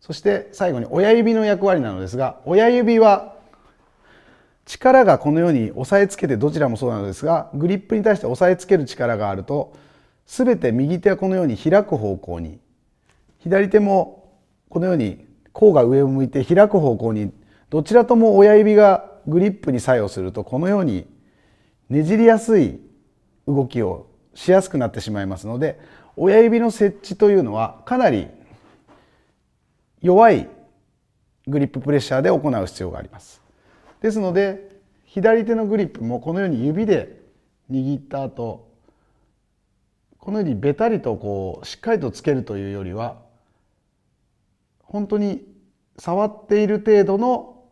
そして最後に親指の役割なのですが親指は力がこのように押さえつけてどちらもそうなのですがグリップに対して押さえつける力があると全て右手はこのように開く方向に左手もこのように甲が上を向いて開く方向にどちらとも親指がグリップに作用するとこのようにねじりやすい動きをしやすくなってしまいますので親指の設置というのはかなり弱いグリッププレッシャーで行う必要があります。ですので左手のグリップもこのように指で握った後このようにべたりとこうしっかりとつけるというよりは本当に触っている程度の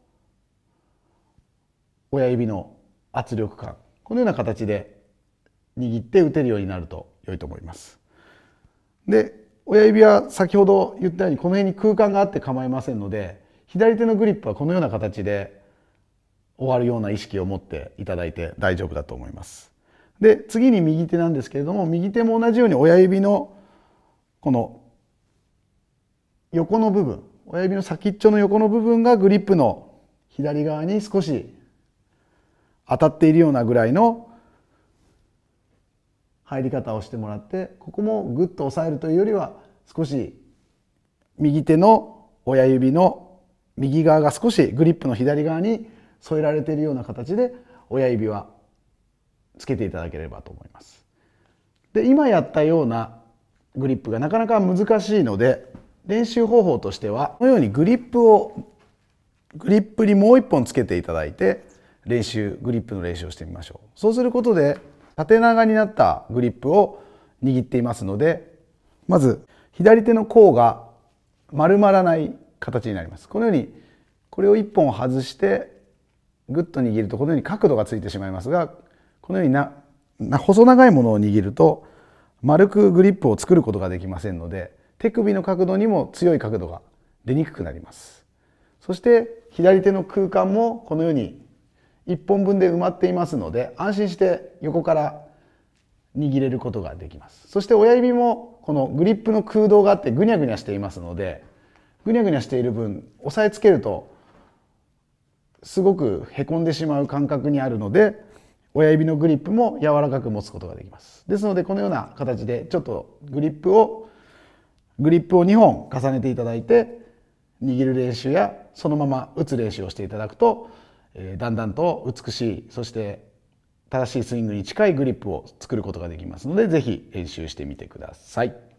親指の圧力感このような形で握って打てるようになると良いと思います。で親指は先ほど言ったようにこの辺に空間があって構いませんので左手のグリップはこのような形で終わるような意識を持っていただいて大丈夫だと思います。で次に右手なんですけれども右手も同じように親指のこの横の部分親指の先っちょの横の部分がグリップの左側に少し当たっているようなぐらいの入り方をしてもらってここもグッと押さえるというよりは少し右手の親指の右側が少しグリップの左側に添えられているような形で親指はつけていただければと思います。で今やったようなグリップがなかなか難しいので練習方法としてはこのようにグリップをグリップにもう一本つけていただいて練習グリップの練習をしてみましょう。そうすることで縦長になったグリップを握っていますのでまず左手の甲が丸まらない形になりますこのようにこれを1本外してグッと握るとこのように角度がついてしまいますがこのようにな細長いものを握ると丸くグリップを作ることができませんので手首の角度にも強い角度が出にくくなりますそして左手の空間もこのように1本分で埋まっていますので安心して横から握れることができますそして親指もこのグリップの空洞があってぐにゃぐにゃしていますのでぐにゃぐにゃしている分押さえつけるとすごくへこんでしまう感覚にあるので親指のグリップも柔らかく持つことができますですのでこのような形でちょっとグリップをグリップを2本重ねていただいて握る練習やそのまま打つ練習をしていただくとえだんだんと美しいそして正しいスイングに近いグリップを作ることができますので是非練習してみてください。